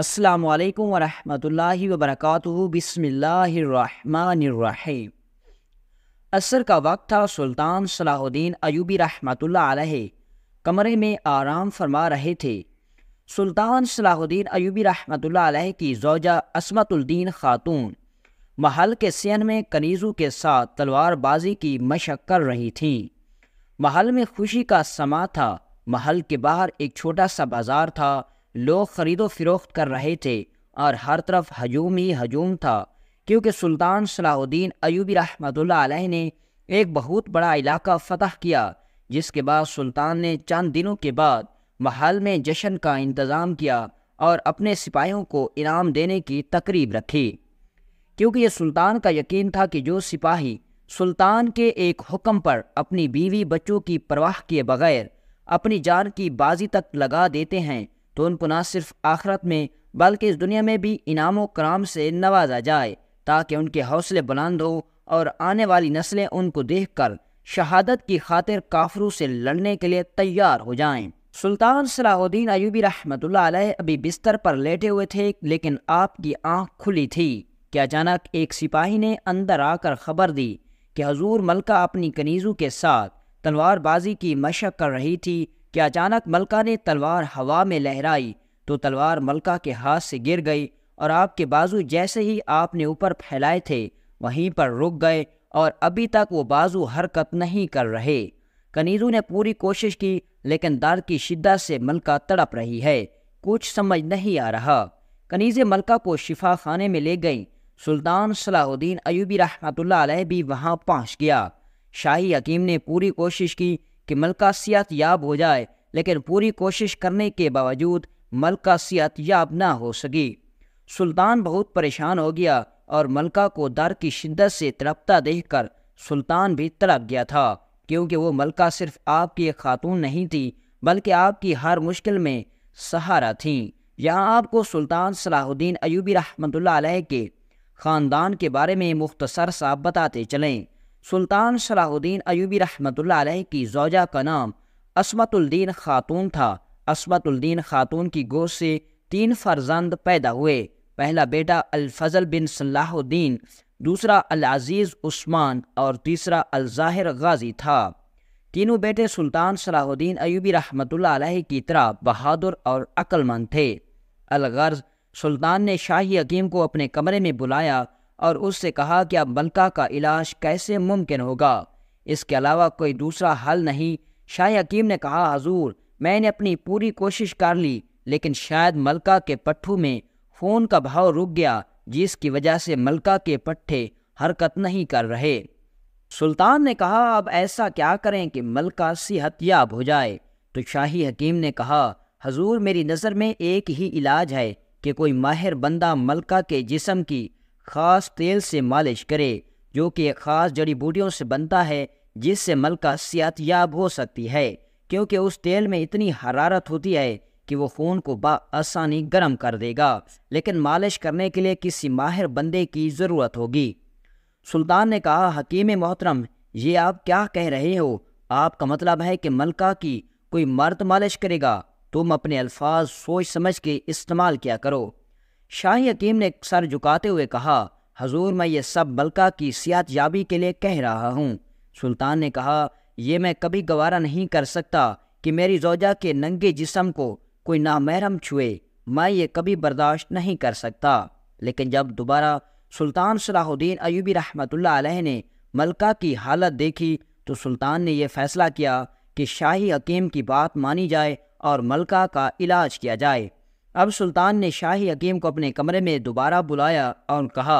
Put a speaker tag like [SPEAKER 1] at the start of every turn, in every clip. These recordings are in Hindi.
[SPEAKER 1] अस्सलाम वालेकुम वरहमतुल्लाहि वबरकातुहु बिस्मिल्लाहिर्रहमानिर्रहीम असर का वक्त था सुल्तान सलाहुद्दीन अयूबी रहमतुल्लाह अलैह कमरे में आराम फरमा रहे थे सुल्तान सलाहुद्दीन अयूबी रहमतुल्लाह अलैह की जोजा असमतुल्दीन खातून महल के सियन में कनीज़ों के साथ तलवारबाजी की मशक कर रही थीं महल में खुशी का समा था महल के बाहर एक छोटा सा बाज़ार था लोग ख़रीदो फरोख्त कर रहे थे और हर तरफ हजूम ही हजूम था क्योंकि सुल्तान सलाहुद्दीन अयूबी रहमतुल्लाह ने एक बहुत बड़ा इलाका फतह किया जिसके बाद सुल्तान ने चंद दिनों के बाद महल में जश्न का इंतज़ाम किया और अपने सिपाहियों को इनाम देने की तकरीब रखी क्योंकि ये सुल्तान का यकीन था कि जो सिपाही सुल्तान के एक हुक्म पर अपनी बीवी बच्चों की परवाह किए बगैर अपनी जान की बाजी तक लगा देते हैं तो उनको ना सिर्फ आखरत में बल्कि इस दुनिया में भी इनाम कराम से नवाजा जाए ताकि उनके हौसले बुलंद हो और आने वाली नस्लें उनको देख कर शहादत की खातिर काफरों से लड़ने के लिए तैयार हो जाएं। सुल्तान सलाहुद्दीन अयूबी रहमत अभी बिस्तर पर लेटे हुए थे लेकिन आपकी आंख खुली थी कि अचानक एक सिपाही ने अंदर आकर खबर दी कि हजूर मलका अपनी कनीज़ों के साथ तलवारबाजी की मशक कर रही थी कि अचानक मलका ने तलवार हवा में लहराई तो तलवार मलका के हाथ से गिर गई और आपके बाजू जैसे ही आपने ऊपर फैलाए थे वहीं पर रुक गए और अभी तक वो बाजू हरकत नहीं कर रहे कनीजू ने पूरी कोशिश की लेकिन दर्द की शिद्दत से मलका तड़प रही है कुछ समझ नहीं आ रहा कनीज़ मलका को शिफा खाने में ले गई सुल्तान सलाहुद्दीन अयूबी रहमतुल्लाह अलैह भी वहाँ पहुँच गया शाही हकीम ने पूरी कोशिश की कि मलका सियात याब हो जाए लेकिन पूरी कोशिश करने के बावजूद मलका सियात याब ना हो सकी सुल्तान बहुत परेशान हो गया और मलका को दर की शिद्दत से तड़पता देखकर सुल्तान भी तड़प गया था क्योंकि वो मलका सिर्फ आपकी एक खातून नहीं थी बल्कि आपकी हर मुश्किल में सहारा थी यहाँ आपको सुल्तान सलाहुद्दीन अयूबी रहमत के ख़ानदान के बारे में मुख्तसर सा बताते चलें सुल्तान सलाहुद्दीन अयूबी रहमत की जौजा का नाम असमतुल्दीन खातून था असमतुल्दीन खातून की गोद से तीन फर्जंद पैदा हुए पहला बेटा अलफजल बिन सलाहुद्दीन दूसरा अलाजीज़ उस्मान और तीसरा अलज़ाहिर गाजी था तीनों बेटे सुल्तान सलाहुद्दीन अयूबी रहमत की तरह बहादुर और अक्लमंद थे अलगर्ज सुल्तान ने शाही अकीम को अपने कमरे में बुलाया और उससे कहा कि अब मलका का इलाज कैसे मुमकिन होगा इसके अलावा कोई दूसरा हल नहीं शाह हकीम ने कहा हजूर मैंने अपनी पूरी कोशिश कर ली लेकिन शायद मलका के पट्ठू में फ़ोन का भाव रुक गया जिसकी वजह से मलका के पट्ठे हरकत नहीं कर रहे सुल्तान ने कहा अब ऐसा क्या करें कि मलका सेहतयाब हो जाए तो शाही हकीम ने कहा हजूर मेरी नज़र में एक ही इलाज है कि कोई माहिर बंदा मलका के जिसम की ख़ास तेल से मालिश करें जो कि एक ख़ास जड़ी बूटियों से बनता है जिससे मलका याब हो सकती है क्योंकि उस तेल में इतनी हरारत होती है कि वो खून को बसानी गर्म कर देगा लेकिन मालिश करने के लिए किसी माहिर बंदे की ज़रूरत होगी सुल्तान ने कहा हकीम मोहतरम ये आप क्या कह रहे हो आपका मतलब है कि मलका की कोई मर्द मालिश करेगा तुम अपने अल्फाज सोच समझ के इस्तेमाल किया करो शाह यतीम ने सर झुकाते हुए कहा हजूर मैं ये सब मलका की सियात याबी के लिए कह रहा हूँ सुल्तान ने कहा यह मैं कभी गवारा नहीं कर सकता कि मेरी जोजा के नंगे जिसम को कोई नामहरम छुए मैं ये कभी बर्दाश्त नहीं कर सकता लेकिन जब दोबारा सुल्तान सलाहुद्दीन अयूबी रहमतुल्लाह ने मलका की हालत देखी तो सुल्तान ने यह फैसला किया कि शाही हकीम की बात मानी जाए और मलका का इलाज किया जाए अब सुल्तान ने शाही हकीम को अपने कमरे में दोबारा बुलाया और कहा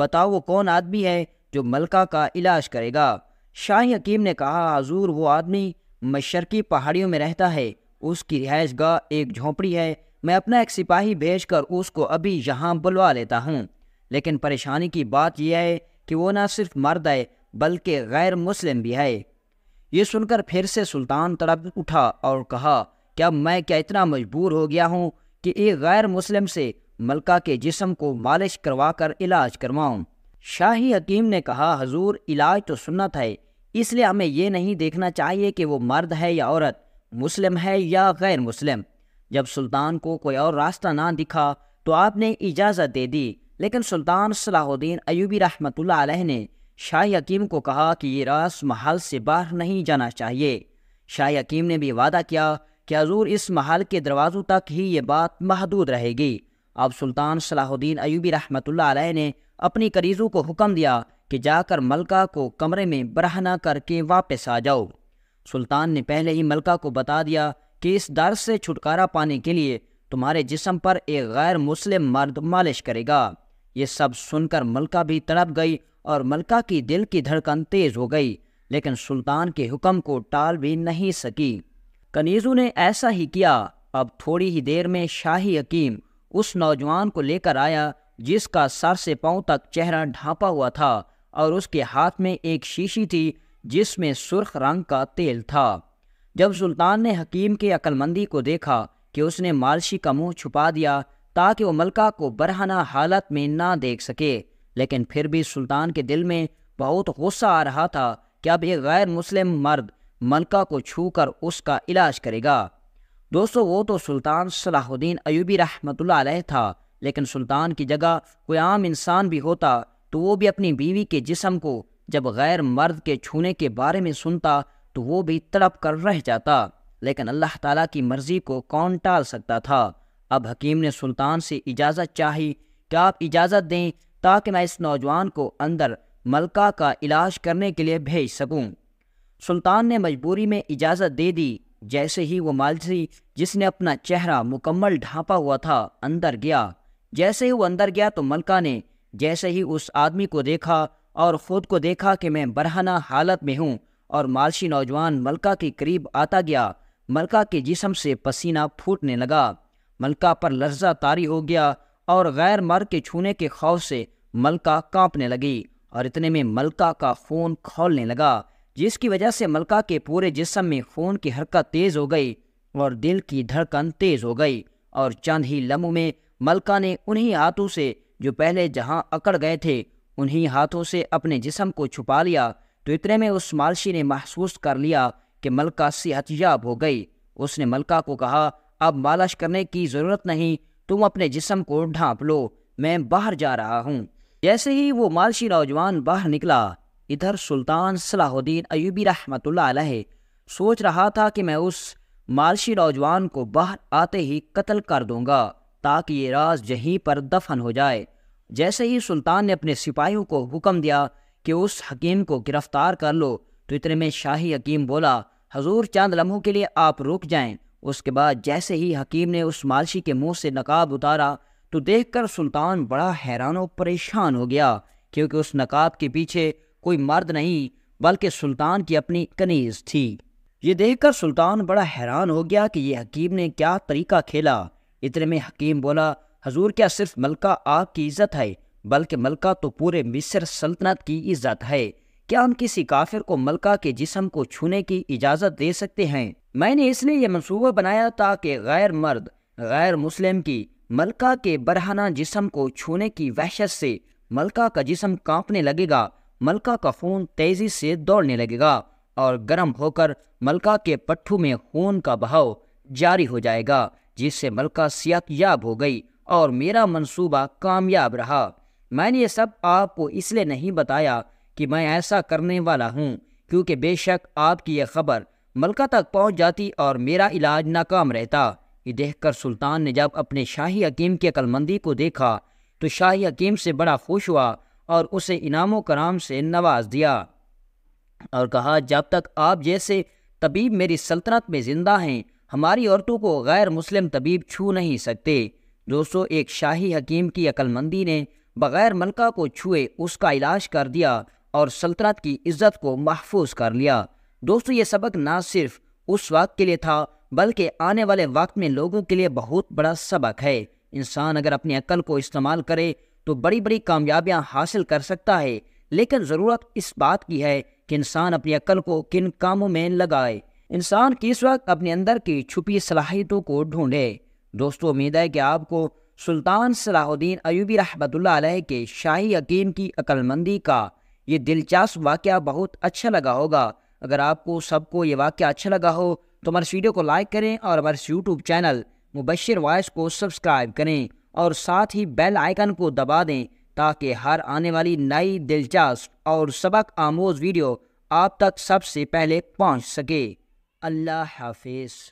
[SPEAKER 1] बताओ वो कौन आदमी है जो मलका का इलाज करेगा शाही हकीम ने कहा हजूर वो आदमी मशरकी पहाड़ियों में रहता है उसकी रिहाइश गाह एक झोंपड़ी है मैं अपना एक सिपाही भेज कर उसको अभी यहाँ बुलवा लेता हूँ लेकिन परेशानी की बात यह है कि वो ना सिर्फ मर्द है बल्कि गैर मुस्लिम भी है ये सुनकर फिर से सुल्तान तड़प उठा और कहा क्या मैं क्या इतना मजबूर हो गया हूँ कि एक गैर मुस्लिम से मलका के जिसम को मालिश करवा कर इलाज करवाऊँ शाही हकीम ने कहा हजूर इलाज तो सुन्नत है इसलिए हमें यह नहीं देखना चाहिए कि वो मर्द है या औरत मुस्लिम है या गैर मुस्लिम जब सुल्तान को कोई और रास्ता ना दिखा तो आपने इजाज़त दे दी लेकिन सुल्तान सलाहुद्दीन अयूबी रहमत ने शाही हकीम को कहा कि ये रास महल से बाहर नहीं जाना चाहिए शाही हकीम ने भी वादा किया कि हजूर इस महल के दरवाज़ों तक ही ये बात महदूद रहेगी अब सुल्तान सलाहुद्दीन अयूबी रहमत ने अपनी करीजों को हुक्म दिया कि जाकर मलका को कमरे में बरहना करके वापस आ जाओ सुल्तान ने पहले ही मलका को बता दिया कि इस दर्द से छुटकारा पाने के लिए तुम्हारे जिसम पर एक गैर मुस्लिम मर्द मालिश करेगा ये सब सुनकर मलका भी तड़प गई और मलका की दिल की धड़कन तेज़ हो गई लेकिन सुल्तान के हुक्म को टाल भी नहीं सकी कनीजू ने ऐसा ही किया अब थोड़ी ही देर में शाही हकीम उस नौजवान को लेकर आया जिसका सर से पांव तक चेहरा ढांपा हुआ था और उसके हाथ में एक शीशी थी जिसमें सुर्ख रंग का तेल था जब सुल्तान ने हकीम के अक्लमंदी को देखा कि उसने मालशी का मुंह छुपा दिया ताकि वो मलका को बरहना हालत में ना देख सके लेकिन फिर भी सुल्तान के दिल में बहुत गुस्सा आ रहा था कि अब एक गैर मुस्लिम मर्द मलका को छूकर उसका इलाज करेगा दोस्तों वो तो सुल्तान सलाहुद्दीन अयूबी रहमत था लेकिन सुल्तान की जगह कोई आम इंसान भी होता तो वो भी अपनी बीवी के जिसम को जब गैर मर्द के छूने के बारे में सुनता तो वो भी तड़प कर रह जाता लेकिन अल्लाह ताला की मर्ज़ी को कौन टाल सकता था अब हकीम ने सुल्तान से इजाज़त चाही कि आप इजाज़त दें ताकि मैं इस नौजवान को अंदर मलका का इलाज करने के लिए भेज सकूँ सुल्तान ने मजबूरी में इजाज़त दे दी जैसे ही वो मालसी जिसने अपना चेहरा मुकम्मल ढांपा हुआ था अंदर गया जैसे ही वो अंदर गया तो मलका ने जैसे ही उस आदमी को देखा और ख़ुद को देखा कि मैं बरहना हालत में हूँ और मालशी नौजवान मलका के करीब आता गया मलका के जिसम से पसीना फूटने लगा मलका पर लर्जा तारी हो गया और गैर मर के छूने के खौफ से मलका कांपने लगी और इतने में मलका का खून खोलने लगा जिसकी वजह से मलका के पूरे जिस्म में खून की हरकत तेज़ हो गई और दिल की धड़कन तेज़ हो गई और चंद ही लम्हों में मलका ने उन्हीं हाथों से जो पहले जहां अकड़ गए थे उन्हीं हाथों से अपने जिस्म को छुपा लिया तो इतने में उस मालशी ने महसूस कर लिया कि मलका याब हो गई उसने मलका को कहा अब मालिश करने की ज़रूरत नहीं तुम अपने जिस्म को ढांप लो मैं बाहर जा रहा हूँ जैसे ही वो मालशी नौजवान बाहर निकला इधर सुल्तान सलाहुद्दीन अयूबी रहमत है सोच रहा था कि मैं उस मालशी नौजवान को बाहर आते ही कत्ल कर दूंगा ताकि ये राज यहीं पर दफन हो जाए जैसे ही सुल्तान ने अपने सिपाहियों को हुक्म दिया कि उस हकीम को गिरफ्तार कर लो तो इतने में शाही हकीम बोला हजूर चंद लम्हों के लिए आप रुक जाएं उसके बाद जैसे ही हकीम ने उस मालशी के मुंह से नकाब उतारा तो देखकर सुल्तान बड़ा हैरान और परेशान हो गया क्योंकि उस नकाब के पीछे कोई मर्द नहीं बल्कि सुल्तान की अपनी कनीज थी ये देखकर सुल्तान बड़ा हैरान हो गया कि ये हकीम ने क्या तरीका खेला इतने में हकीम बोला हजूर क्या सिर्फ मलका आप की इज्जत है बल्कि मलका तो पूरे मिस्र सल्तनत की इज्जत है क्या हम किसी काफिर को मलका के जिसम को छूने की इजाज़त दे सकते हैं मैंने इसलिए यह मनसूबा बनाया था कि गैर मर्द गैर मुस्लिम की मलका के बरहाना जिसम को छूने की वहशत से मलका का जिसम कांपने लगेगा मलका का खून तेजी से दौड़ने लगेगा और गर्म होकर मलका के पट्ठू में खून का बहाव जारी हो जाएगा जिससे मलका सियात याब हो गई और मेरा मंसूबा कामयाब रहा मैंने ये सब आपको इसलिए नहीं बताया कि मैं ऐसा करने वाला हूँ क्योंकि बेशक आपकी यह खबर मलका तक पहुँच जाती और मेरा इलाज नाकाम रहता ये देखकर सुल्तान ने जब अपने शाही हकीम की अकलमंदी को देखा तो शाही हकीम से बड़ा खुश हुआ और उसे इनाम कराम से नवाज दिया और कहा जब तक आप जैसे तबीब मेरी सल्तनत में ज़िंदा हैं हमारी औरतों को गैर मुस्लिम तबीब छू नहीं सकते दोस्तों एक शाही हकीम की अकलमंदी ने बग़ैर मलका को छुए उसका इलाज कर दिया और सल्तनत की इज़्ज़त को महफूज कर लिया दोस्तों ये सबक ना सिर्फ उस वक्त के लिए था बल्कि आने वाले वक्त में लोगों के लिए बहुत बड़ा सबक है इंसान अगर अपनी अक्ल को इस्तेमाल करे तो बड़ी बड़ी कामयाबियां हासिल कर सकता है लेकिन ज़रूरत इस बात की है कि इंसान अपनी अक्ल को किन कामों में लगाए इंसान किस वक्त अपने अंदर की छुपी सलाहियतों को ढूंढे दोस्तों उम्मीद है कि आपको सुल्तान सलाहुद्दीन अयूबी रहमतुल्लाह अलैह के शाही हकीम की अक्लमंदी का ये दिलचस्प वाक़ बहुत अच्छा लगा होगा अगर आपको सबको ये वाक़ अच्छा लगा हो तो हमारे वीडियो को लाइक करें और हमारे यूट्यूब चैनल मुबशर वॉइस को सब्सक्राइब करें और साथ ही बेल आइकन को दबा दें ताकि हर आने वाली नई दिलचस्प और सबक आमोज वीडियो आप तक सबसे पहले पहुंच सके अल्लाह हाफिज़